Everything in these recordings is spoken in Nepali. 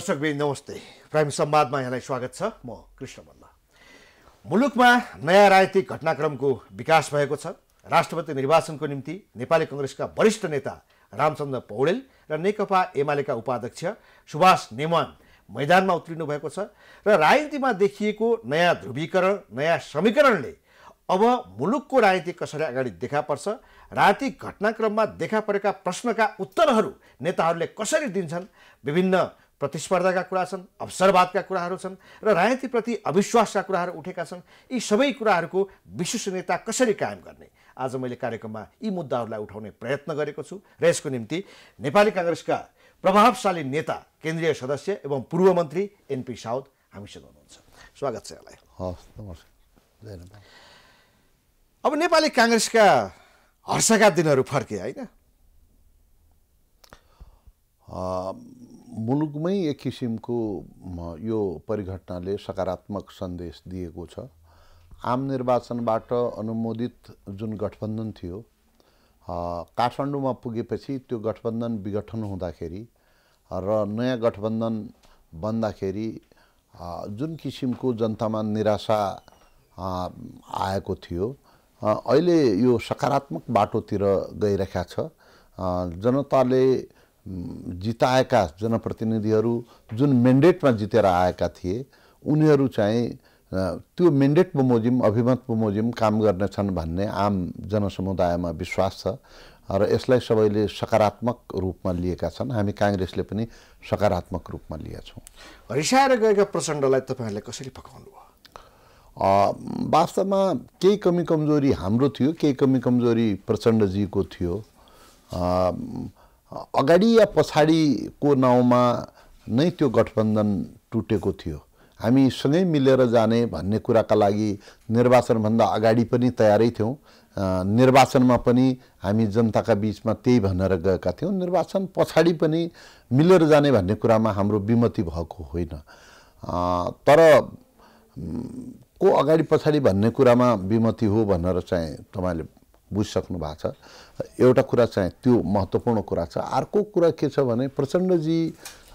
दर्शकबे नमस्ते प्राइम संवादमा यहाँलाई स्वागत छ म कृष्ण मल्ल मुलुकमा नयाँ राजनीतिक घटनाक्रमको विकास भएको छ राष्ट्रपति निर्वाचनको निम्ति नेपाली कङ्ग्रेसका वरिष्ठ नेता रामचन्द्र पौडेल र नेकपा एमालेका उपाध्यक्ष सुभाष नेवान मैदानमा उत्रिनु भएको छ र राजनीतिमा देखिएको नयाँ ध्रुवीकरण नयाँ समीकरणले अब मुलुकको राजनीति कसरी अगाडि देखा पर्छ राजनीतिक घटनाक्रममा देखा परेका प्रश्नका उत्तरहरू नेताहरूले कसरी दिन्छन् विभिन्न प्रतिस्पर्धाका कुरा छन् अवसरवादका कुराहरू छन् र राजनीतिप्रति अविश्वासका कुराहरू उठेका छन् यी सबै कुराहरूको विश्वसनीयता कसरी कायम गर्ने आज मैले कार्यक्रममा यी मुद्दाहरूलाई उठाउने प्रयत्न गरेको छु र यसको निम्ति नेपाली काङ्ग्रेसका प्रभावशाली नेता केन्द्रीय सदस्य एवं पूर्व मन्त्री एनपी साउद हामीसँग हुनुहुन्छ स्वागत छ यहाँलाई नमस्कार अब नेपाली काङ्ग्रेसका हर्षका दिनहरू फर्के होइन मुलुकमै एक किसिमको यो परिघटनाले सकारात्मक सन्देश दिएको छ आम निर्वाचनबाट अनुमोदित जुन गठबन्धन थियो काठमाडौँमा पुगेपछि त्यो गठबन्धन विघटन हुँदाखेरि र नयाँ गठबन्धन बन्दाखेरि जुन किसिमको जनतामा निराशा आएको थियो अहिले यो सकारात्मक बाटोतिर गइरहेको छ जनताले जिताएका जनप्रतिनिधिहरू जुन मेन्डेटमा जितेर आएका थिए उनीहरू चाहिँ त्यो मेन्डेट बमोजिम अभिमत बमोजिम काम गर्नेछन् भन्ने आम जनसमुदायमा विश्वास छ र यसलाई सबैले सकारात्मक रूपमा लिएका छन् हामी काङ्ग्रेसले पनि सकारात्मक रूपमा लिएका छौँ रिसाएर गएका प्रचण्डलाई तपाईँहरूले कसरी पकाउनु भयो वास्तवमा केही कमी कमजोरी हाम्रो थियो केही कमी कमजोरी प्रचण्डजीको थियो अगाडि या पछाडिको नाउँमा नै त्यो गठबन्धन टुटेको थियो हामी सँगै मिलेर जाने भन्ने कुराका लागि निर्वाचनभन्दा अगाडि पनि तयारै थियौँ निर्वाचनमा पनि हामी जनताका बिचमा त्यही भनेर गएका थियौँ निर्वाचन पछाडि पनि मिलेर जाने भन्ने कुरामा हाम्रो विमति भएको होइन तर को अगाडि पछाडि भन्ने कुरामा विमति हो भनेर चाहिँ तपाईँले बुझिसक्नु भएको छ एउटा कुरा चाहिँ त्यो महत्त्वपूर्ण कुरा छ अर्को कुरा के छ भने प्रचण्डजी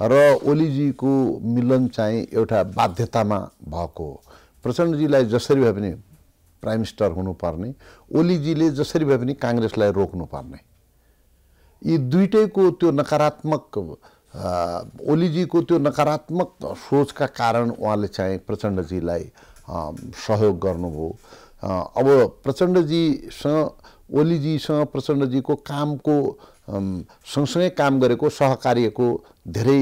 र ओलीजीको मिलन चाहिँ एउटा बाध्यतामा भएको हो प्रचण्डजीलाई जसरी भए पनि प्राइम मिनिस्टर हुनुपर्ने ओलीजीले जसरी भए पनि काङ्ग्रेसलाई रोक्नुपर्ने यी दुइटैको त्यो नकारात्मक ओलीजीको त्यो नकारात्मक सोचका कारण उहाँले चाहिँ प्रचण्डजीलाई सहयोग गर्नुभयो अब प्रचण्डजीसँग ओलीजीसँग प्रचण्डजीको कामको सँगसँगै काम गरेको सहकार्यको धेरै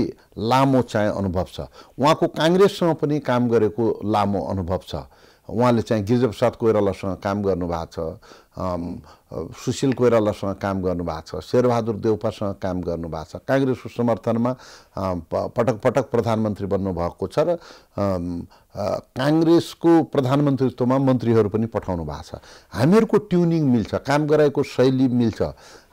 लामो चाहिँ अनुभव छ उहाँको काङ्ग्रेससँग पनि काम गरेको लामो अनुभव छ उहाँले चाहिँ गिरिजाप्रसाद कोइरालासँग काम गर्नुभएको छ सुशील कोइरालासँग काम गर्नुभएको छ शेरबहादुर देउपासँग काम गर्नुभएको छ काङ्ग्रेसको समर्थनमा पटक पटक प्रधानमन्त्री बन्नुभएको छ र काङ्ग्रेसको प्रधानमन्त्रीत्वमा मन्त्रीहरू पनि पठाउनु भएको छ हामीहरूको ट्युनिङ मिल्छ काम गराएको शैली मिल्छ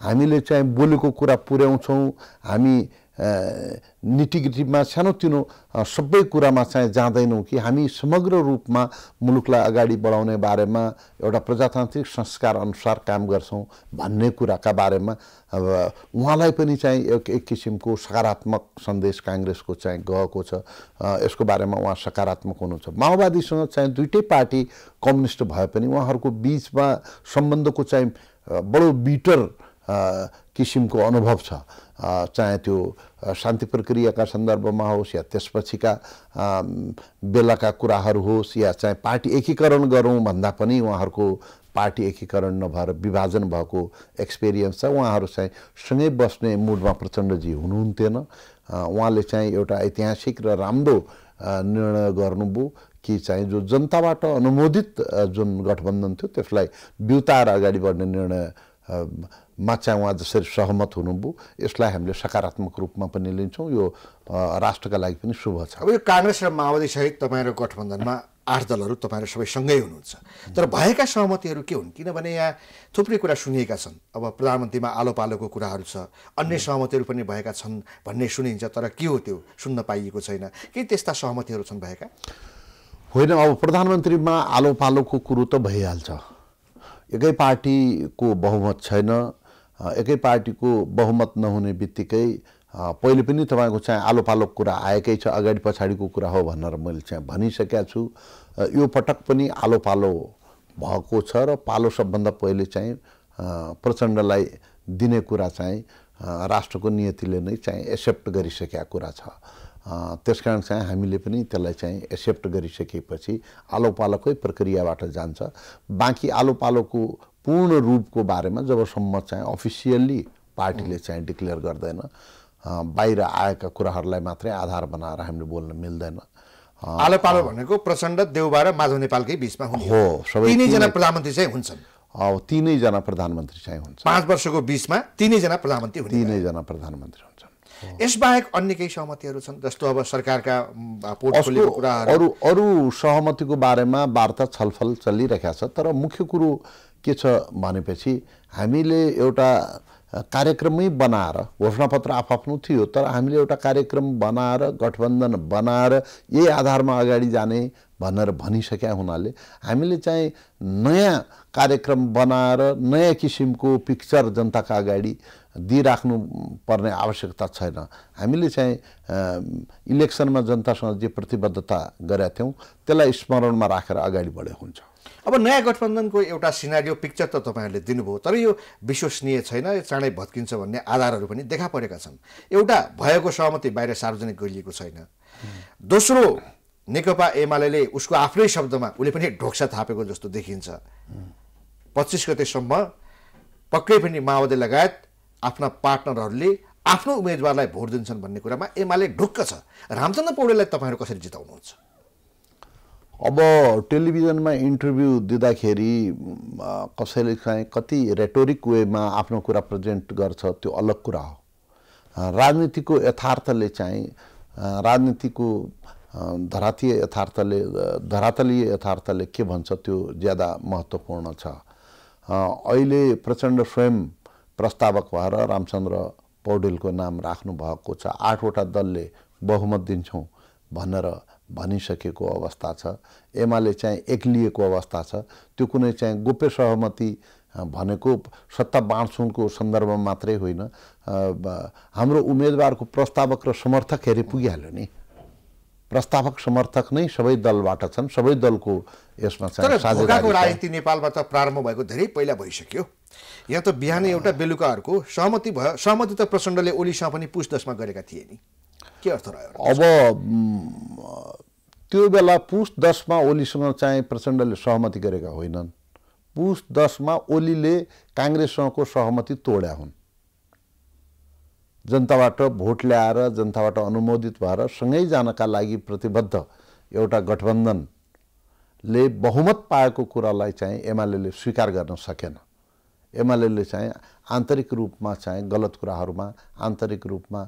हामीले चाहिँ बोलेको कुरा पुर्याउँछौँ हामी निटिगिटीमा सानोतिनो सबै कुरामा चाहिँ जाँदैनौँ कि हामी समग्र रूपमा मुलुकलाई अगाडि बढाउने बारेमा एउटा प्रजातान्त्रिक संस्कार अनुसार काम गर्छौँ भन्ने कुराका बारेमा उहाँलाई पनि चाहिँ एक एक किसिमको सकारात्मक सन्देश काङ्ग्रेसको चाहिँ गएको छ यसको बारेमा उहाँ सकारात्मक हुनुहुन्छ माओवादीसँग चाहिँ दुइटै पार्टी कम्युनिस्ट भए पनि उहाँहरूको बिचमा सम्बन्धको चाहिँ बडो बिटर किसिमको अनुभव छ चाहे त्यो शान्ति प्रक्रियाका सन्दर्भमा होस् या त्यसपछिका बेलाका कुराहरू होस् या चाहे पार्टी एकीकरण गरौँ भन्दा पनि उहाँहरूको पार्टी एकीकरण नभएर विभाजन भएको एक्सपिरियन्स छ उहाँहरू चाहिँ सँगै बस्ने मुडमा प्रचण्डजी हुनुहुन्थेन उहाँले चाहिँ एउटा ऐतिहासिक र राम्रो निर्णय गर्नुभयो कि चाहिँ जो जनताबाट अनुमोदित जुन गठबन्धन थियो त्यसलाई बिउताएर अगाडि बढ्ने निर्णय मा चाहिँ उहाँ जसरी सहमत हुनुभयो यसलाई हामीले सकारात्मक रूपमा पनि लिन्छौँ यो राष्ट्रका लागि पनि शुभ छ अब यो काङ्ग्रेस र माओवादी सहित तपाईँहरू गठबन्धनमा आठ दलहरू तपाईँहरू सबै सँगै हुनुहुन्छ तर भएका सहमतिहरू के हुन् किनभने यहाँ थुप्रै कुरा सुनिएका छन् अब प्रधानमन्त्रीमा आलो पालोको कुराहरू छ अन्य सहमतिहरू पनि भएका छन् भन्ने सुनिन्छ तर के हो त्यो सुन्न पाइएको छैन के त्यस्ता सहमतिहरू छन् भएका होइन अब प्रधानमन्त्रीमा आलो पालोको कुरो त भइहाल्छ एकै पार्टीको बहुमत छैन एकै पार्टीको बहुमत नहुने बित्तिकै पहिले पनि तपाईँको चाहिँ आलो पालो कुरा आएकै छ अगाडि पछाडिको कुरा हो भनेर मैले चाहिँ भनिसकेका छु यो पटक पनि आलो पालो भएको छ र पालो सबभन्दा पहिले चाहिँ प्रचण्डलाई दिने कुरा चाहिँ राष्ट्रको नियतिले नै चाहिँ एक्सेप्ट गरिसकेका कुरा छ त्यस कारण चाहिँ हामीले पनि त्यसलाई चाहिँ एक्सेप्ट गरिसकेपछि आलो पालोकै प्रक्रियाबाट जान्छ बाँकी आलो पालोको पूर्ण रूपको बारेमा जबसम्म चाहिँ अफिसियल्ली पार्टीले चाहिँ डिक्लेयर गर्दैन बाहिर आएका कुराहरूलाई मात्रै आधार बनाएर हामीले बोल्न मिल्दैन आलो पालो भनेको प्रचण्ड देउबा र माधव नेपालकै बिचमा हो सबै प्रधानमन्त्री चाहिँ हुन्छन् तिनैजना प्रधानमन्त्री चाहिँ हुन्छ पाँच वर्षको बिचमा तिनैजना प्रधानमन्त्री तिनैजना प्रधानमन्त्री यसबाहेक अन्य केही सहमतिहरू छन् जस्तो अब सरकारका अरू अरू सहमतिको बारेमा वार्ता छलफल चलिरहेका छ तर मुख्य कुरो के छ भनेपछि हामीले एउटा कार्यक्रमै बनाएर घोषणापत्र आफआफ्नो थियो तर हामीले एउटा कार्यक्रम बनाएर गठबन्धन बनाएर यही आधारमा अगाडि जाने भनेर भनिसकेका हुनाले हामीले चाहिँ नयाँ कार्यक्रम बनाएर नयाँ किसिमको पिक्चर जनताका अगाडि दिइराख्नु पर्ने आवश्यकता छैन हामीले चाहिँ इलेक्सनमा जनतासँग जे प्रतिबद्धता गरेका थियौँ त्यसलाई स्मरणमा राखेर अगाडि बढ्यो हुन्छ अब नयाँ गठबन्धनको एउटा सिनारियो पिक्चर त तपाईँहरूले दिनुभयो तर यो विश्वसनीय छैन यो चाँडै भत्किन्छ भन्ने आधारहरू पनि देखा परेका छन् एउटा भएको सहमति बाहिर सार्वजनिक गरिएको छैन दोस्रो नेकपा एमाले उसको आफ्नै शब्दमा उसले पनि ढोक्सा थापेको जस्तो देखिन्छ पच्चिस गतेसम्म पक्कै पनि माओवादी लगायत आफ्ना पार्टनरहरूले आफ्नो उम्मेदवारलाई भोट दिन्छन् भन्ने कुरामा एमाले ढुक्क छ रामचन्द्र पौडेललाई तपाईँहरू कसरी जिताउनुहुन्छ अब टेलिभिजनमा इन्टरभ्यू दिँदाखेरि कसैले चाहिँ कति रेटोरिक वेमा आफ्नो कुरा प्रेजेन्ट गर्छ त्यो अलग कुरा हो राजनीतिको यथार्थले चाहिँ राजनीतिको धरातीय यथार्थले धरातलीय यथार्थले के भन्छ त्यो ज्यादा महत्त्वपूर्ण छ अहिले प्रचण्ड स्वयं प्रस्तावक भएर रामचन्द्र पौडेलको नाम राख्नु भएको छ आठवटा दलले बहुमत दिन्छौँ भनेर भनिसकेको अवस्था छ एमाले चाहिँ एक्लिएको अवस्था छ त्यो कुनै चाहिँ गोप्य सहमति भनेको सत्ता बाँड्छुनको सन्दर्भमा मात्रै होइन हाम्रो उम्मेदवारको प्रस्तावक र समर्थक हेरी पुगिहाल्यो नि प्रस्तावक समर्थक नै सबै दलबाट छन् सबै दलको यसमा तर ढोकाको राजनीति नेपालमा त प्रारम्भ भएको धेरै पहिला भइसक्यो यहाँ त बिहानै एउटा बेलुकाहरूको सहमति भयो सहमति त प्रचण्डले ओलीसँग पनि पुछदसमा गरेका थिए नि के अर्थ रह्यो अब त्यो बेला पुस दसमा ओलीसँग चाहिँ प्रचण्डले सहमति गरेका होइनन् पुस दसमा ओलीले काङ्ग्रेससँगको सहमति तोड्या हुन् जनताबाट भोट ल्याएर जनताबाट अनुमोदित भएर सँगै जानका लागि प्रतिबद्ध एउटा गठबन्धनले बहुमत पाएको कुरालाई चाहिँ एमाले स्वीकार गर्न सकेन एमाले चाहिँ आन्तरिक रूपमा चाहिँ गलत कुराहरूमा आन्तरिक रूपमा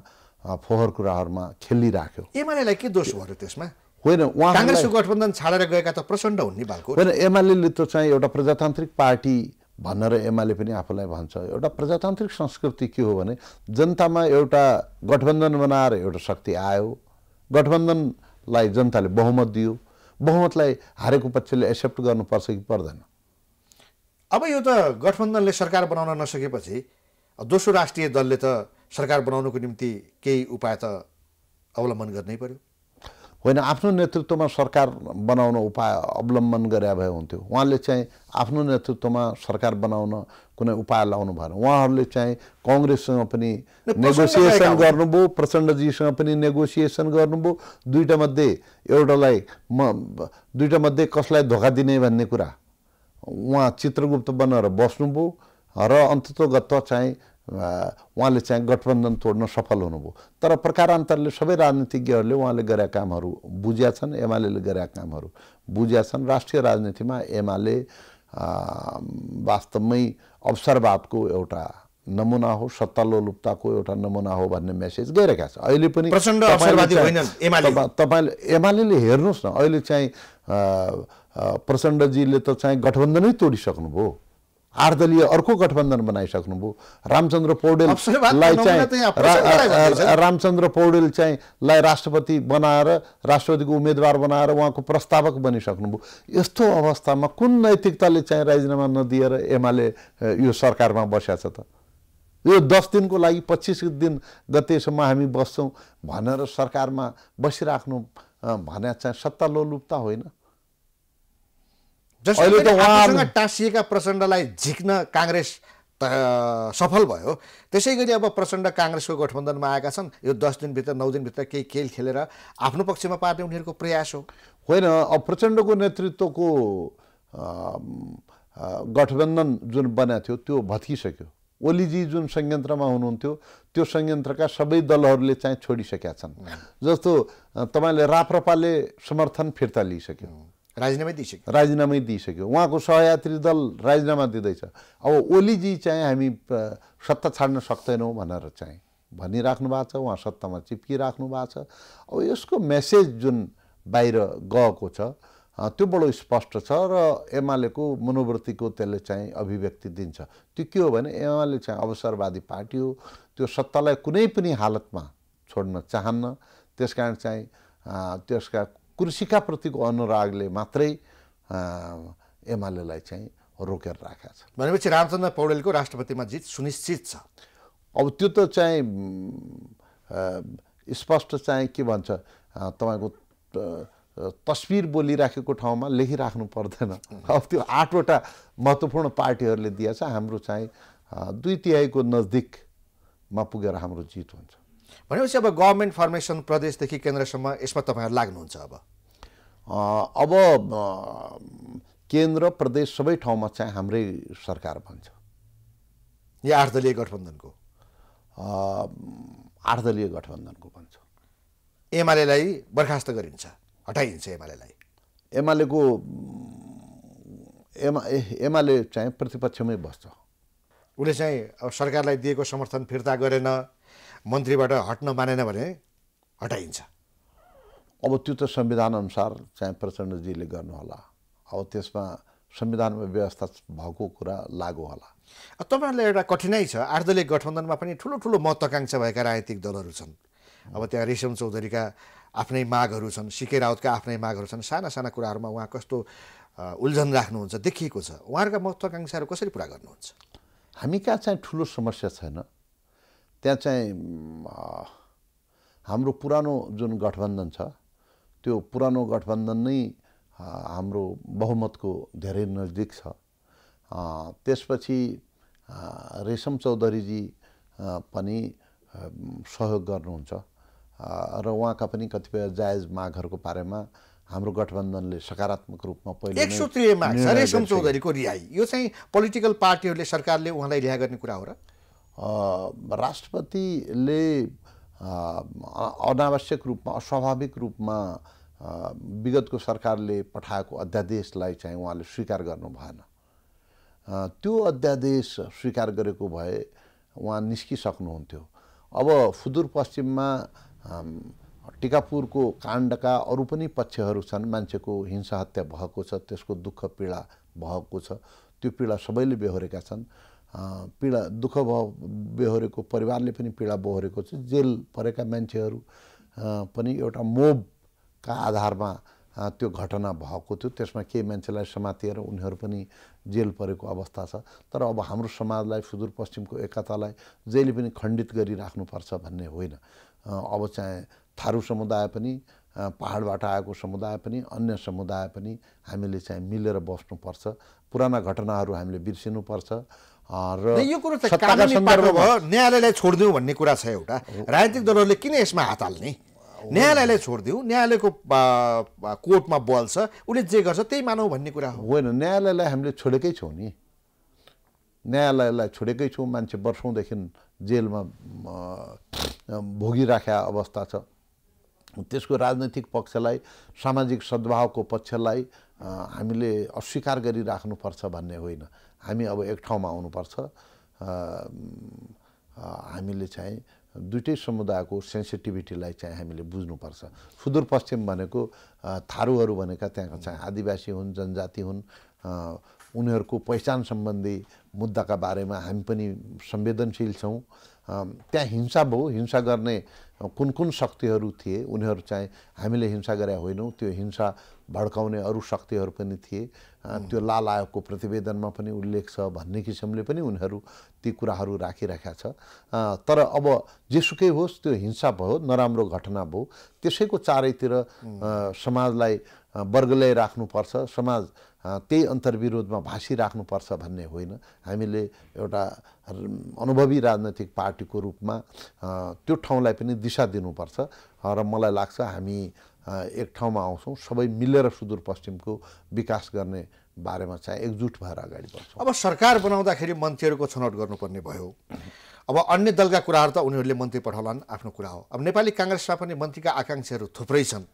फोहोर कुराहरूमा खेलिराख्यो एमालेलाई के दोष भयो त्यसमा होइन उहाँ गठबन्धन छाडेर गएका त प्रचण्ड हुन् नि भएको होइन एमाले त चाहिँ एउटा प्रजातान्त्रिक पार्टी भनेर एमाले पनि आफूलाई भन्छ एउटा प्रजातान्त्रिक संस्कृति के हो भने जनतामा एउटा गठबन्धन बनाएर एउटा शक्ति आयो गठबन्धनलाई जनताले बहुमत दियो बहुमतलाई हारेको पक्षले एक्सेप्ट गर्नुपर्छ कि पर्दैन अब यो त गठबन्धनले सरकार बनाउन नसकेपछि दोस्रो राष्ट्रिय दलले त सरकार बनाउनुको निम्ति केही उपाय त अवलम्बन गर्नै पर्यो होइन आफ्नो नेतृत्वमा सरकार बनाउन उपाय अवलम्बन गरे भए हुन्थ्यो उहाँले चाहिँ आफ्नो नेतृत्वमा सरकार बनाउन कुनै उपाय लाउनु भएन उहाँहरूले चाहिँ कङ्ग्रेससँग पनि नेगोसिएसन गर्नुभयो प्रचण्डजीसँग पनि नेगोसिएसन गर्नुभयो दुइटा मध्ये एउटालाई म दुइटा मध्ये कसलाई धोका दिने भन्ने कुरा उहाँ चित्रगुप्त बनाएर बस्नुभयो र अन्ततोगत चाहिँ उहाँले चाहिँ गठबन्धन तोड्न सफल हुनुभयो तर प्रकारान्तरले सबै राजनीतिज्ञहरूले उहाँले गरेका कामहरू बुझ्या छन् एमाले गरेका कामहरू बुझ्या छन् राष्ट्रिय राजनीतिमा एमाले वास्तवमै अवसरवादको एउटा नमुना हो सत्तालो लुप्ताको एउटा नमुना हो भन्ने मेसेज गइरहेका छ अहिले पनि प्रचण्ड तपाईँले एमाले हेर्नुहोस् न अहिले चाहिँ प्रचण्डजीले त चाहिँ गठबन्धनै तोडिसक्नुभयो आठ दलीय अर्को गठबन्धन बनाइसक्नुभयो रामचन्द्र पौडेललाई चाहिँ रामचन्द्र पौडेल चाहिँ लाई राष्ट्रपति बनाएर राष्ट्रपतिको उम्मेदवार बनाएर उहाँको प्रस्तावक बनिसक्नुभयो यस्तो अवस्थामा कुन नैतिकताले चाहिँ राजीनामा नदिएर एमाले यो सरकारमा बस्या छ त यो दस दिनको लागि पच्चिस दिन गतेसम्म हामी बस्छौँ भनेर सरकारमा बसिराख्नु भने चाहिँ सत्ता लोलुप्ता होइन अहिले त उहाँसँग टाँसिएका प्रचण्डलाई झिक्न काङ्ग्रेस सफल भयो त्यसै गरी अब प्रचण्ड काङ्ग्रेसको गठबन्धनमा आएका छन् यो दस दिनभित्र नौ दिनभित्र केही खेल खेलेर आफ्नो पक्षमा पार्ने उनीहरूको प्रयास हो होइन अब प्रचण्डको नेतृत्वको गठबन्धन जुन बनाएको थियो त्यो भत्किसक्यो ओलीजी जुन संयन्त्रमा हुनुहुन्थ्यो त्यो संयन्त्रका सबै दलहरूले चाहिँ छोडिसकेका छन् जस्तो तपाईँले राप्रपाले समर्थन फिर्ता लिइसक्यो राजीनामै दिइसक्यो राजीनामै दिइसक्यो उहाँको सहयात्री दल राजीनामा दिँदैछ अब ओलीजी चाहिँ हामी सत्ता छाड्न सक्दैनौँ भनेर चाहिँ भनिराख्नु भएको छ उहाँ सत्तामा चिप्किराख्नु भएको छ अब यसको मेसेज जुन बाहिर गएको छ त्यो बडो स्पष्ट छ र एमालेको मनोवृत्तिको त्यसले चाहिँ अभिव्यक्ति दिन्छ त्यो के हो भने एमाले चाहिँ अवसरवादी पार्टी हो त्यो सत्तालाई कुनै पनि हालतमा छोड्न चाहन्न त्यस कारण चाहिँ त्यसका कृषिका प्रतिको अनुरागले मात्रै एमालेलाई चाहिँ रोकेर राखेको छ भनेपछि रामचन्द्र पौडेलको राष्ट्रपतिमा जित सुनिश्चित छ अब त्यो त चाहिँ स्पष्ट चाहिँ के भन्छ तपाईँको तस्विर बोलिराखेको ठाउँमा लेखिराख्नु पर्दैन अब त्यो आठवटा महत्त्वपूर्ण पार्टीहरूले दिएछ हाम्रो चाहिँ दुई तिहाईको नजदिकमा पुगेर हाम्रो जित हुन्छ भनेपछि अब गभर्मेन्ट फर्मेसन प्रदेशदेखि केन्द्रसम्म यसमा तपाईँहरू लाग्नुहुन्छ अब अब केन्द्र प्रदेश सबै ठाउँमा चाहिँ हाम्रै सरकार भन्छ यो आठ दलीय गठबन्धनको आठ दलीय गठबन्धनको भन्छ एमालेलाई बर्खास्त गरिन्छ हटाइन्छ एमालेलाई एमालेको एमा एमाले चाहिँ प्रतिपक्षमै बस्छ उसले चाहिँ अब सरकारलाई दिएको समर्थन फिर्ता गरेन मन्त्रीबाट हट्न मानेन भने हटाइन्छ अब त्यो त संविधान अनुसार चाहिँ प्रचण्डजीले गर्नुहोला अब त्यसमा संविधानमा व्यवस्था भएको कुरा लागु होला तपाईँहरूलाई एउटा कठिनाइ छ आठ दलीय गठबन्धनमा पनि ठुलो ठुलो महत्त्वाकाङ्क्षा भएका राजनीतिक दलहरू छन् अब त्यहाँ रेशम चौधरीका आफ्नै मागहरू छन् सिके रावतका आफ्नै मागहरू छन् साना साना कुराहरूमा उहाँ कस्तो उल्झन राख्नुहुन्छ देखिएको छ उहाँहरूका महत्त्वाकाङ्क्षाहरू कसरी पुरा गर्नुहुन्छ हामी कहाँ चाहिँ ठुलो समस्या छैन त्यहाँ चाहिँ हाम्रो पुरानो जुन गठबन्धन छ त्यो पुरानो गठबन्धन नै हाम्रो बहुमतको धेरै नजिक छ त्यसपछि रेशम चौधरीजी पनि सहयोग गर्नुहुन्छ र उहाँका पनि कतिपय जायज मागहरूको बारेमा हाम्रो गठबन्धनले सकारात्मक रूपमा पहिले एक सूत्रीय माग रेशम चौधरीको रिहाई यो चाहिँ पोलिटिकल पार्टीहरूले सरकारले उहाँलाई रिहा गर्ने कुरा हो र राष्ट्रपतिले अनावश्यक रूपमा अस्वाभाविक रूपमा विगतको सरकारले पठाएको अध्यादेशलाई चाहिँ उहाँले स्वीकार गर्नु भएन त्यो अध्यादेश स्वीकार गरेको भए उहाँ निस्किसक्नुहुन्थ्यो अब सुदूरपश्चिममा टिकापुरको काण्डका अरू पनि पक्षहरू छन् मान्छेको हिंसा हत्या भएको छ त्यसको दुःख पीडा भएको छ त्यो पीडा सबैले बेहोरेका छन् पीडा दुःख भयो बेहोरेको परिवारले पनि पीडा बोहोरेको छ जेल परेका मान्छेहरू पनि एउटा मोभका आधारमा त्यो घटना भएको थियो त्यसमा केही मान्छेलाई समातिएर उनीहरू पनि जेल परेको अवस्था छ तर अब हाम्रो समाजलाई सुदूरपश्चिमको एकतालाई जहिले पनि खण्डित गरिराख्नुपर्छ भन्ने होइन अब चाहिँ थारू समुदाय पनि पाहाडबाट आएको समुदाय पनि अन्य समुदाय पनि हामीले चाहिँ मिलेर बस्नुपर्छ पुराना घटनाहरू हामीले बिर्सिनुपर्छ र यो कुरो त सन्दर्भ भयो न्यायालयलाई छोडिदिउँ भन्ने कुरा छ एउटा राजनीतिक दलहरूले किन यसमा हात हाल्ने न्यायालयलाई छोडिदिउँ न्यायालयको कोर्टमा बल छ उसले जे गर्छ त्यही मानौ भन्ने कुरा हो होइन न्यायालयलाई हामीले छोडेकै छौँ नि न्यायालयलाई छोडेकै छौँ मान्छे वर्षौँदेखि जेलमा भोगिराखेका अवस्था छ त्यसको राजनैतिक पक्षलाई सामाजिक सद्भावको पक्षलाई हामीले अस्वीकार गरिराख्नुपर्छ भन्ने होइन हामी अब एक ठाउँमा आउनुपर्छ हामीले चाहिँ दुइटै समुदायको सेन्सिटिभिटीलाई चाहिँ हामीले बुझ्नुपर्छ सुदूरपश्चिम भनेको थारूहरू भनेका त्यहाँका चाहिँ आदिवासी हुन् जनजाति हुन् उनीहरूको पहिचान सम्बन्धी मुद्दाका बारेमा हामी पनि संवेदनशील छौँ त्यहाँ हिंसा भयो हिंसा गर्ने कुन कुन शक्तिहरू थिए उनीहरू चाहिँ हामीले हिंसा गरे होइनौँ त्यो हिंसा भड्काउने अरू शक्तिहरू पनि थिए त्यो लाल आयोगको प्रतिवेदनमा पनि उल्लेख छ भन्ने किसिमले पनि उनीहरू ती कुराहरू राखिरहेका छ तर अब जेसुकै होस् त्यो हिंसा भयो नराम्रो घटना भयो त्यसैको चारैतिर समाजलाई वर्गलाई राख्नुपर्छ समाज त्यही अन्तर्विरोधमा भाषी राख्नुपर्छ भन्ने होइन हामीले एउटा अनुभवी राजनैतिक पार्टीको रूपमा त्यो ठाउँलाई पनि दिशा दिनुपर्छ र मलाई लाग्छ हामी एक ठाउँमा आउँछौँ सबै मिलेर सुदूरपश्चिमको विकास गर्ने बारेमा चाहिँ एकजुट भएर अगाडि बढ्छौँ अब सरकार बनाउँदाखेरि मन्त्रीहरूको छनौट गर्नुपर्ने भयो अब अन्य दलका कुराहरू त उनीहरूले मन्त्री पठाउलान् आफ्नो कुरा हो अब नेपाली काङ्ग्रेसमा पनि मन्त्रीका आकाङ्क्षाहरू थुप्रै छन्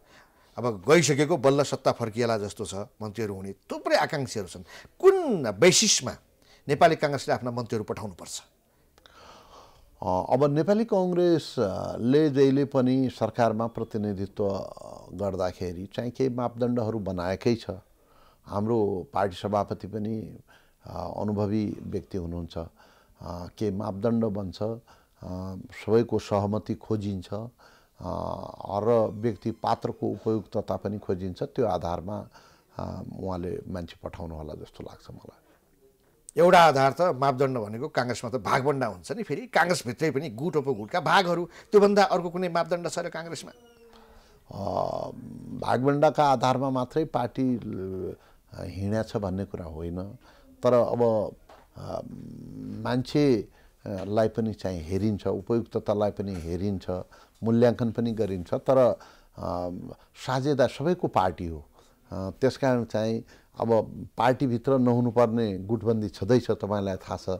अब गइसकेको बल्ल सत्ता फर्किएला जस्तो छ मन्त्रीहरू हुने थुप्रै आकाङ्क्षीहरू छन् कुन बेसिसमा नेपाली काङ्ग्रेसले आफ्ना मन्त्रीहरू पठाउनुपर्छ अब नेपाली कङ्ग्रेसले जहिले पनि सरकारमा प्रतिनिधित्व गर्दाखेरि चाहिँ केही मापदण्डहरू बनाएकै छ हाम्रो पार्टी सभापति पनि अनुभवी व्यक्ति हुनुहुन्छ केही मापदण्ड बन्छ सबैको सहमति खोजिन्छ र व्यक्ति पात्रको उपयुक्तता पनि खोजिन्छ त्यो आधारमा उहाँले मान्छे पठाउनु होला जस्तो लाग्छ मलाई एउटा आधार त मापदण्ड भनेको काङ्ग्रेसमा त भागभन्डा हुन्छ नि फेरि काङ्ग्रेसभित्रै पनि गुट गुटका भागहरू त्योभन्दा अर्को कुनै मापदण्ड छ र काङ्ग्रेसमा भागभन्डाका आधारमा मात्रै पार्टी हिँड्या छ भन्ने कुरा होइन तर अब मान्छे लाई पनि चाहिँ हेरिन्छ उपयुक्ततालाई पनि हेरिन्छ मूल्याङ्कन पनि गरिन्छ तर साझेदार सबैको पार्टी हो त्यस कारण चाहिँ अब पार्टीभित्र नहुनुपर्ने गुटबन्दी छँदैछ तपाईँलाई थाहा छ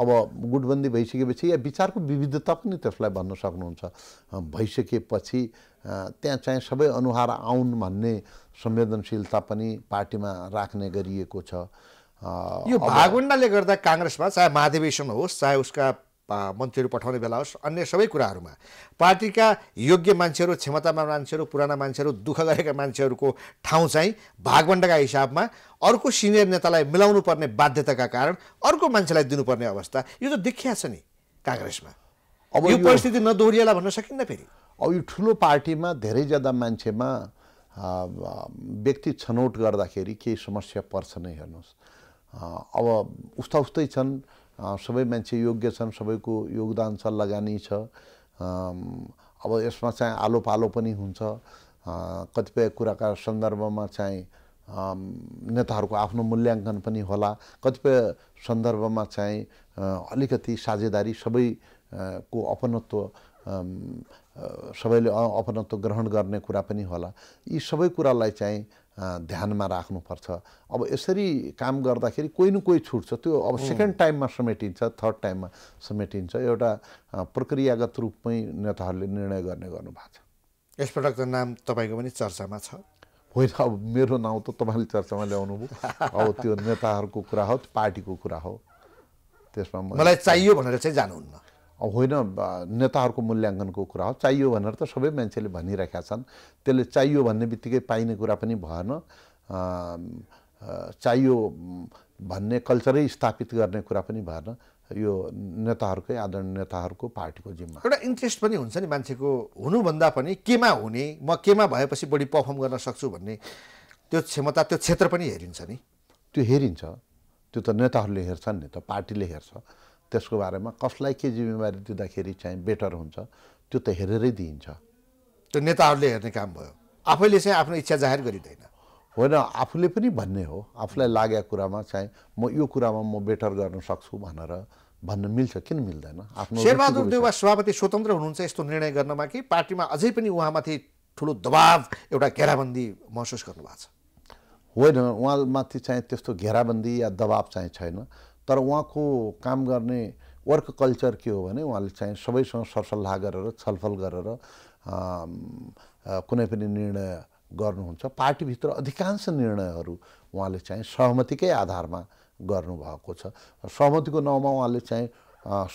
अब गुटबन्दी भइसकेपछि या विचारको विविधता पनि त्यसलाई भन्न सक्नुहुन्छ भइसकेपछि त्यहाँ चाहिँ सबै अनुहार आउन् भन्ने संवेदनशीलता पनि पार्टीमा राख्ने गरिएको छ यो भागुण्डाले गर्दा काङ्ग्रेसमा चाहे महाधिवेशन होस् चाहे उसका मन्त्रीहरू पठाउने बेला होस् अन्य सबै कुराहरूमा पार्टीका योग्य मान्छेहरू क्षमतामा मान्छेहरू पुराना मान्छेहरू दुःख गरेका मान्छेहरूको ठाउँ चाहिँ भागवण्डका हिसाबमा अर्को सिनियर नेतालाई मिलाउनु पर्ने बाध्यताका कारण अर्को मान्छेलाई दिनुपर्ने अवस्था यो त देखिया छ नि काङ्ग्रेसमा अब यो परिस्थिति नदोहोरिएला भन्न सकिन्न फेरि अब यो ठुलो पार्टीमा धेरै ज्यादा मान्छेमा व्यक्ति छनौट गर्दाखेरि केही समस्या पर्छ नै हेर्नुहोस् अब उस्ता उस्तै छन् सबै मान्छे योग्य छन् सबैको योगदान छ लगानी छ अब यसमा चाहिँ आलो पालो पनि हुन्छ कतिपय कुराका सन्दर्भमा चाहिँ नेताहरूको आफ्नो मूल्याङ्कन पनि होला कतिपय सन्दर्भमा चाहिँ अलिकति साझेदारी सबैको अपनत्व सबैले अपनत्व ग्रहण गर्ने कुरा पनि होला यी सबै कुरालाई चाहिँ ध्यानमा राख्नुपर्छ अब यसरी काम गर्दाखेरि कोही न कोही छुट्छ त्यो अब सेकेन्ड टाइममा समेटिन्छ थर्ड टाइममा समेटिन्छ एउटा प्रक्रियागत रूपमै नेताहरूले निर्णय गर्ने गर्नुभएको छ यसपटक त नाम तपाईँको पनि चर्चामा छ होइन अब मेरो नाउँ त तपाईँले चर्चामा ल्याउनु भयो अब त्यो नेताहरूको कुरा हो पार्टीको कुरा हो त्यसमा मलाई चाहियो भनेर चाहिँ जानुहुन्न होइन नेताहरूको मूल्याङ्कनको कुरा हो चाहियो भनेर त सबै मान्छेले भनिरहेका छन् त्यसले चाहियो भन्ने बित्तिकै पाइने कुरा पनि भएन चाहियो भन्ने कल्चरै स्थापित गर्ने कुरा पनि भएन यो नेताहरूकै आदरणीय नेताहरूको पार्टीको जिम्मा एउटा इन्ट्रेस्ट पनि हुन्छ नि मान्छेको हुनुभन्दा पनि केमा हुने म केमा भएपछि बढी पर्फर्म गर्न सक्छु भन्ने त्यो क्षमता त्यो क्षेत्र पनि हेरिन्छ नि त्यो हेरिन्छ त्यो त नेताहरूले हेर्छन् नि त पार्टीले हेर्छ त्यसको बारेमा कसलाई के जिम्मेवारी दिँदाखेरि चाहिँ बेटर हुन्छ त्यो त हेरेरै दिइन्छ त्यो नेताहरूले हेर्ने काम भयो आफैले चाहिँ आफ्नो इच्छा जाहेर गरिँदैन होइन आफूले पनि भन्ने हो आफूलाई लागेको कुरामा चाहिँ म यो कुरामा म बेटर गर्न सक्छु भनेर भन्न मिल्छ किन मिल्दैन आफ्नो शेरबहादुर देवा सभापति स्वतन्त्र हुनुहुन्छ यस्तो निर्णय गर्नमा कि पार्टीमा अझै पनि उहाँमाथि ठुलो दबाव एउटा घेराबन्दी महसुस गर्नुभएको छ होइन उहाँमाथि चाहिँ त्यस्तो घेराबन्दी या दबाव चाहिँ छैन तर उहाँको काम गर्ने वर्क कल्चर के हो भने उहाँले चाहिँ सबैसँग सरसल्लाह गरेर छलफल गरेर कुनै पनि निर्णय गर्नुहुन्छ पार्टीभित्र अधिकांश निर्णयहरू उहाँले चाहिँ सहमतिकै आधारमा गर्नुभएको छ सहमतिको नाउँमा उहाँले चाहिँ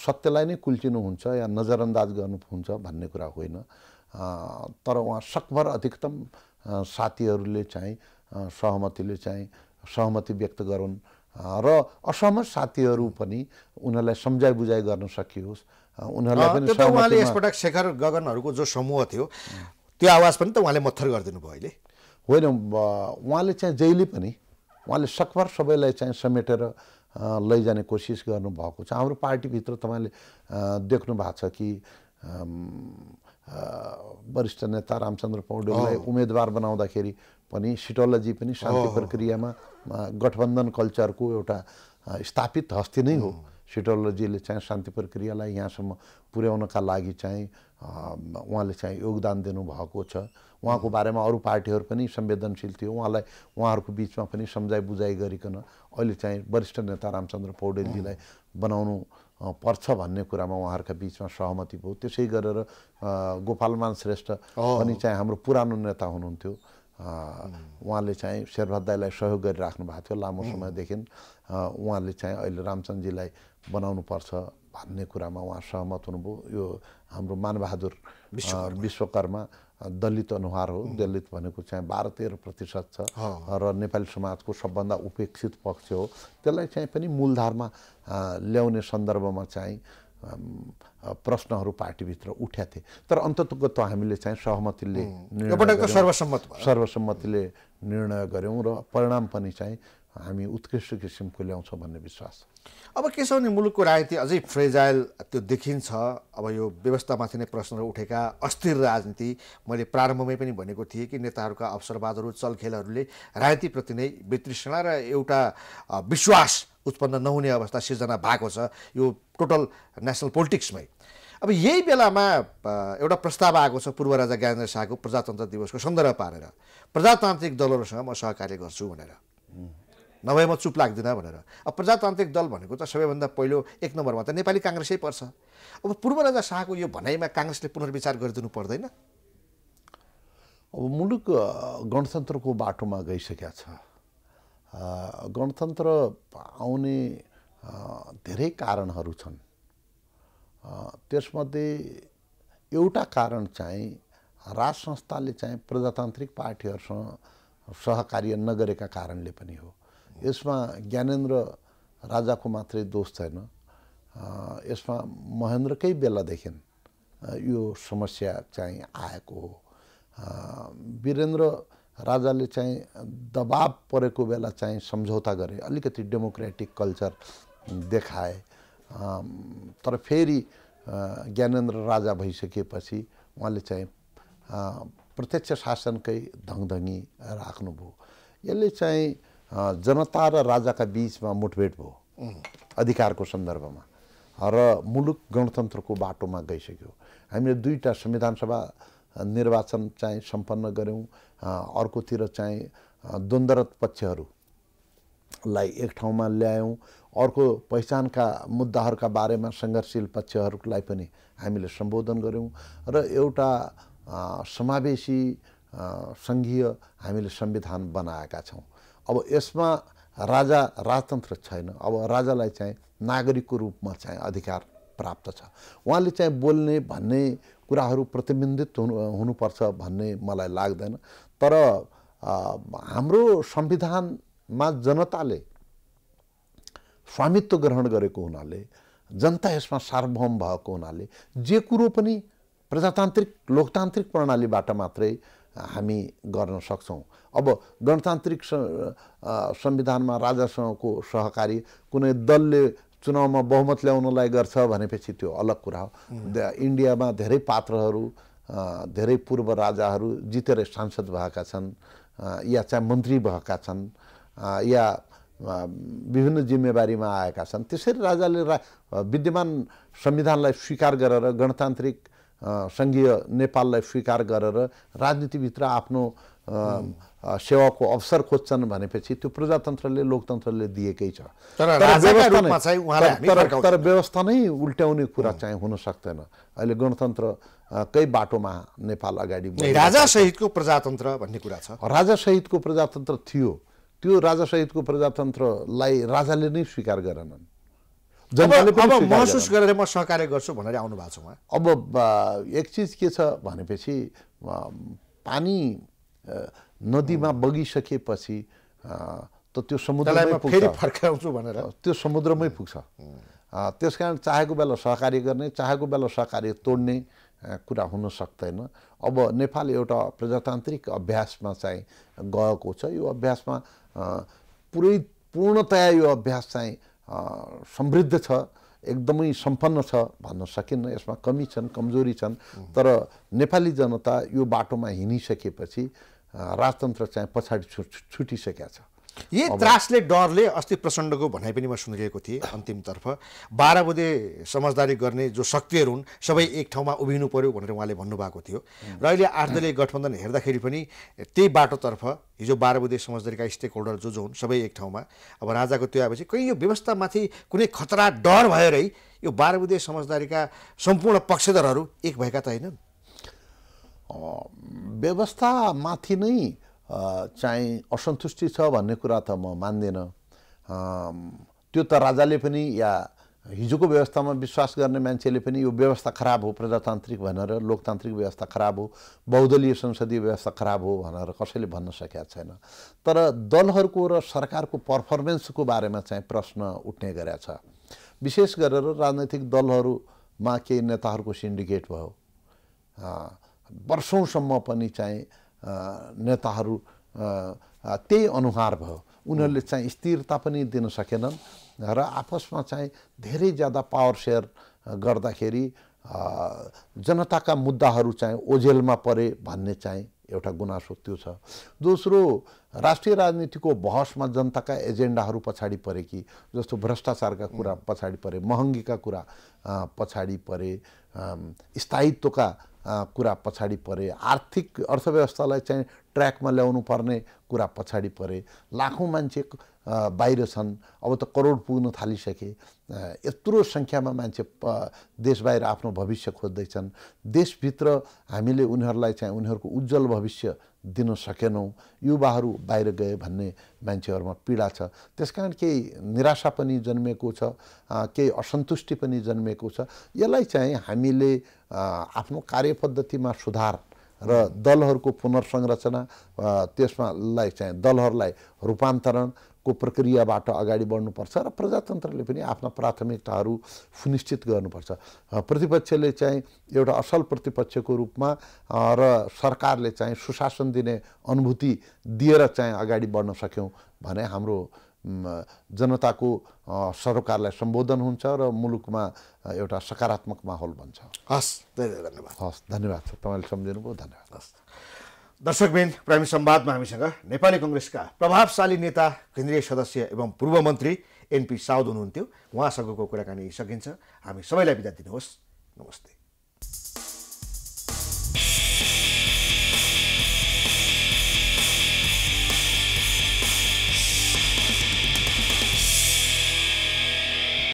सत्यलाई नै कुल्चिनुहुन्छ या नजरअन्दाज गर्नुहुन्छ भन्ने कुरा होइन तर उहाँ सकभर अधिकतम साथीहरूले चाहिँ सहमतिले चाहिँ सहमति व्यक्त गरून् र असहमत साथीहरू पनि उनीहरूलाई सम्झाइ बुझाइ गर्न सकियोस् उनीहरूलाई पनि उहाँले यसपटक शेखर गगनहरूको जो समूह थियो त्यो आवाज पनि त उहाँले मत्थर गरिदिनु भयो अहिले होइन उहाँले चाहिँ जहिले पनि उहाँले सकभर सबैलाई चाहिँ समेटेर लैजाने कोसिस गर्नुभएको छ हाम्रो पार्टीभित्र तपाईँले देख्नु भएको छ कि वरिष्ठ नेता रामचन्द्र पौडेललाई उम्मेदवार बनाउँदाखेरि पनि सिटोलोजी पनि शान्ति प्रक्रियामा गठबन्धन कल्चरको एउटा स्थापित हस्ती नै हो सिटोलोजीले चाहिँ शान्ति प्रक्रियालाई यहाँसम्म पुर्याउनका लागि चाहिँ उहाँले चाहिँ योगदान दिनुभएको छ उहाँको बारेमा अरू पार्टीहरू पनि संवेदनशील थियो उहाँलाई उहाँहरूको बिचमा पनि सम्झाइ बुझाइ गरिकन अहिले चाहिँ वरिष्ठ नेता रामचन्द्र पौडेलजीलाई बनाउनु पर्छ भन्ने कुरामा उहाँहरूका बिचमा सहमति भयो त्यसै गरेर गोपालमान श्रेष्ठ पनि चाहिँ हाम्रो पुरानो नेता हुनुहुन्थ्यो उहाँले चाहिँ दाईलाई सहयोग गरिराख्नु भएको थियो लामो समयदेखि उहाँले चाहिँ अहिले बनाउनु पर्छ भन्ने कुरामा उहाँ सहमत हुनुभयो यो हाम्रो मानबहादुर विश्वकर्मा दलित अनुहार हो दलित भनेको चाहिँ बाह्र तेह्र प्रतिशत छ र नेपाली समाजको सबभन्दा उपेक्षित पक्ष हो त्यसलाई चाहिँ पनि मूलधारमा ल्याउने सन्दर्भमा चाहिँ प्रश्नहरू पार्टीभित्र उठ्या थिए तर त हामीले चाहिँ सहमतिले सर्वसम्मत सर्वसम्मतिले निर्णय गऱ्यौँ र परिणाम पनि चाहिँ हामी उत्कृष्ट किसिमको ल्याउँछौँ भन्ने विश्वास अब के छ भने मुलुकको राजनीति अझै फ्रेजाइल त्यो देखिन्छ अब यो व्यवस्थामाथि नै प्रश्नहरू उठेका अस्थिर राजनीति मैले प्रारम्भमै पनि भनेको थिएँ कि नेताहरूका अवसरवादहरू चलखेलहरूले राजनीतिप्रति नै वितृष्णा र एउटा विश्वास उत्पन्न नहुने अवस्था सिर्जना भएको छ यो टोटल नेसनल पोलिटिक्समै अब यही बेलामा एउटा प्रस्ताव आएको छ पूर्व राजा ज्ञानेन्द्र शाहको प्रजातन्त्र दिवसको सन्दर्भ पारेर प्रजातान्त्रिक दलहरूसँग म सहकार्य गर्छु भनेर नभए म चुप लाग्दिनँ भनेर अब प्रजातान्त्रिक दल भनेको त सबैभन्दा पहिलो एक नम्बरमा त नेपाली काङ्ग्रेसै पर्छ अब पूर्वराजा शाहको यो भनाइमा काङ्ग्रेसले पुनर्विचार गरिदिनु पर्दैन अब मुलुक गणतन्त्रको बाटोमा गइसकेका छ गणतन्त्र आउने धेरै कारणहरू छन् त्यसमध्ये एउटा कारण चाहिँ राज संस्थाले चाहिँ प्रजातान्त्रिक पार्टीहरूसँग सहकार्य नगरेका कारणले पनि हो यसमा ज्ञानेन्द्र राजाको मात्रै दोष छैन यसमा महेन्द्रकै बेलादेखि यो समस्या चाहिँ आएको हो वीरेन्द्र राजाले चाहिँ दबाब परेको बेला चाहिँ सम्झौता गरे अलिकति डेमोक्रेटिक कल्चर देखाए तर फेरि ज्ञानेन्द्र राजा भइसकेपछि उहाँले चाहिँ प्रत्यक्ष शासनकै धङधङी राख्नुभयो यसले चाहिँ जनता र राजाका बिचमा मुठभेड भयो अधिकारको सन्दर्भमा र मुलुक गणतन्त्रको बाटोमा गइसक्यो हामीले दुईवटा संविधान सभा निर्वाचन चाहिँ सम्पन्न गऱ्यौँ अर्कोतिर चाहिँ द्वन्द्वरत पक्षहरूलाई एक ठाउँमा ल्यायौँ अर्को पहिचानका मुद्दाहरूका बारेमा सङ्घर्षशील पक्षहरूलाई पनि हामीले सम्बोधन गऱ्यौँ र एउटा समावेशी सङ्घीय हामीले संविधान बनाएका छौँ अब यसमा राजा राजतन्त्र छैन अब राजालाई चाहिँ नागरिकको रूपमा चाहिँ अधिकार प्राप्त छ उहाँले चाहिँ बोल्ने भन्ने कुराहरू प्रतिबिम्बित हुनु हुनुपर्छ भन्ने मलाई लाग्दैन तर हाम्रो संविधानमा जनताले स्वामित्व ग्रहण गरेको हुनाले जनता यसमा सार्वभौम भएको हुनाले जे कुरो पनि प्रजातान्त्रिक लोकतान्त्रिक प्रणालीबाट मात्रै हामी गर्न सक्छौँ अब गणतान्त्रिक संविधानमा राजासँगको सहकारी कुनै दलले चुनावमा बहुमत ल्याउनलाई गर्छ भनेपछि त्यो अलग कुरा हो इन्डियामा धेरै पात्रहरू धेरै पूर्व राजाहरू जितेर सांसद भएका छन् या चाहिँ मन्त्री भएका छन् या विभिन्न जिम्मेवारीमा आएका छन् त्यसरी राजाले रा विद्यमान संविधानलाई स्वीकार गरेर गणतान्त्रिक सङ्घीय नेपाललाई स्वीकार गरेर राजनीतिभित्र आफ्नो सेवाको अवसर खोज्छन् भनेपछि त्यो प्रजातन्त्रले लोकतन्त्रले दिएकै छ तर व्यवस्था नै उल्ट्याउने कुरा चाहिँ हुन सक्दैन अहिले गणतन्त्र गणतन्त्रकै बाटोमा नेपाल अगाडि राजासहितको प्रजातन्त्र भन्ने कुरा छ राजासहितको प्रजातन्त्र थियो त्यो राजासहितको प्रजातन्त्रलाई राजाले नै स्वीकार गरेनन् अब महसुस गरेर म सहकार्य गर्छु भनेर आउनु भएको छ उहाँ अब एक चिज के छ भनेपछि पानी नदीमा बगिसकेपछि त त्यो समुद्रलाई फेरि फर्काउँछु भनेर त्यो समुद्रमै पुग्छ त्यस कारण चाहेको बेला सहकार्य गर्ने चाहेको बेला सहकार्य तोड्ने कुरा हुन सक्दैन अब नेपाल एउटा प्रजातान्त्रिक अभ्यासमा चाहिँ गएको छ यो अभ्यासमा पुरै पूर्णतया यो अभ्यास चाहिँ समृद्ध छ एकदमै सम्पन्न छ भन्न सकिन्न यसमा कमी छन् कमजोरी छन् तर नेपाली जनता यो बाटोमा हिँडिसकेपछि राजतन्त्र चाहिँ पछाडि छु छुटिसकेका छ यही त्रासले डरले अस्ति प्रचण्डको भनाइ पनि म सुनिरहेको थिएँ अन्तिमतर्फ बाह्र बजे समझदारी गर्ने जो शक्तिहरू हुन् सबै एक ठाउँमा उभिनु पर्यो भनेर उहाँले भन्नुभएको थियो र अहिले आठ दलीय गठबन्धन हेर्दाखेरि पनि त्यही बाटोतर्फ हिजो बाह्र बजे समझदारीका स्टेक होल्डर जो जो हुन् सबै एक ठाउँमा अब राजाको त्यो आएपछि कहीँ यो व्यवस्थामाथि कुनै खतरा डर भएरै यो बाह्र बुधे समझदारीका सम्पूर्ण पक्षधरहरू एक भएका त होइनन् व्यवस्थामाथि नै चाहिँ असन्तुष्टि छ भन्ने कुरा त म मान्दिनँ त्यो त राजाले पनि या हिजोको व्यवस्थामा विश्वास गर्ने मान्छेले पनि यो व्यवस्था खराब हो प्रजातान्त्रिक भनेर लोकतान्त्रिक व्यवस्था खराब हो बहुदलीय संसदीय व्यवस्था खराब हो भनेर कसैले भन्न सकेका छैन तर दलहरूको र सरकारको पर्फर्मेन्सको बारेमा चाहिँ प्रश्न उठ्ने गरेका छ विशेष गरेर राजनैतिक दलहरूमा केही नेताहरूको सिन्डिकेट भयो वर्षौँसम्म पनि चाहिँ नेताहरू त्यही अनुहार भयो उनीहरूले चाहिँ स्थिरता पनि दिन सकेनन् र आपसमा चाहिँ धेरै ज्यादा पावर सेयर गर्दाखेरि जनताका मुद्दाहरू चाहिँ ओझेलमा परे भन्ने चाहिँ एउटा गुनासो त्यो छ दोस्रो राष्ट्रिय राजनीतिको बहसमा जनताका एजेन्डाहरू पछाडि परे कि जस्तो भ्रष्टाचारका कुरा पछाडि परे महँगीका कुरा पछाडि परे स्थायित्वका कुरा पछाडि परे आर्थिक अर्थव्यवस्थालाई चाहिँ ट्र्याकमा ल्याउनु पर्ने कुरा पछाडि परे लाखौँ मान्छेको बाहिर छन् अब त करोड पुग्न थालिसके यत्रो सङ्ख्यामा मान्छे देश बाहिर आफ्नो भविष्य खोज्दैछन् देशभित्र हामीले उनीहरूलाई चाहिँ उनीहरूको उज्जवल भविष्य दिन सकेनौँ युवाहरू बाहिर गए भन्ने मान्छेहरूमा पीडा छ त्यसकारण केही निराशा पनि जन्मिएको छ केही असन्तुष्टि पनि जन्मिएको छ यसलाई चाहिँ हामीले आफ्नो कार्यपद्धतिमा सुधार र दलहरूको पुनर्संरचना त्यसमा लाई चाहिँ दलहरूलाई रूपान्तरण को प्रक्रियाबाट अगाडि बढ्नुपर्छ र प्रजातन्त्रले पनि आफ्ना प्राथमिकताहरू सुनिश्चित गर्नुपर्छ प्रतिपक्षले चाहिँ एउटा असल प्रतिपक्षको रूपमा र सरकारले चाहिँ सुशासन दिने अनुभूति दिएर चाहिँ अगाडि बढ्न सक्यौँ भने हाम्रो जनताको सरकारलाई सम्बोधन हुन्छ र मुलुकमा एउटा सकारात्मक माहौल बन्छ हस् धेरै धन्यवाद हस् धन्यवाद सर तपाईँले सम्झिनुभयो धन्यवाद हस् दर्शकबिन प्राइम संवादमा हामीसँग नेपाली कङ्ग्रेसका प्रभावशाली नेता केन्द्रीय सदस्य एवं पूर्व मन्त्री एनपी साउद हुनुहुन्थ्यो उहाँसँगको कुराकानी सकिन्छ हामी सबैलाई बिदा दिनुहोस् नमस्ते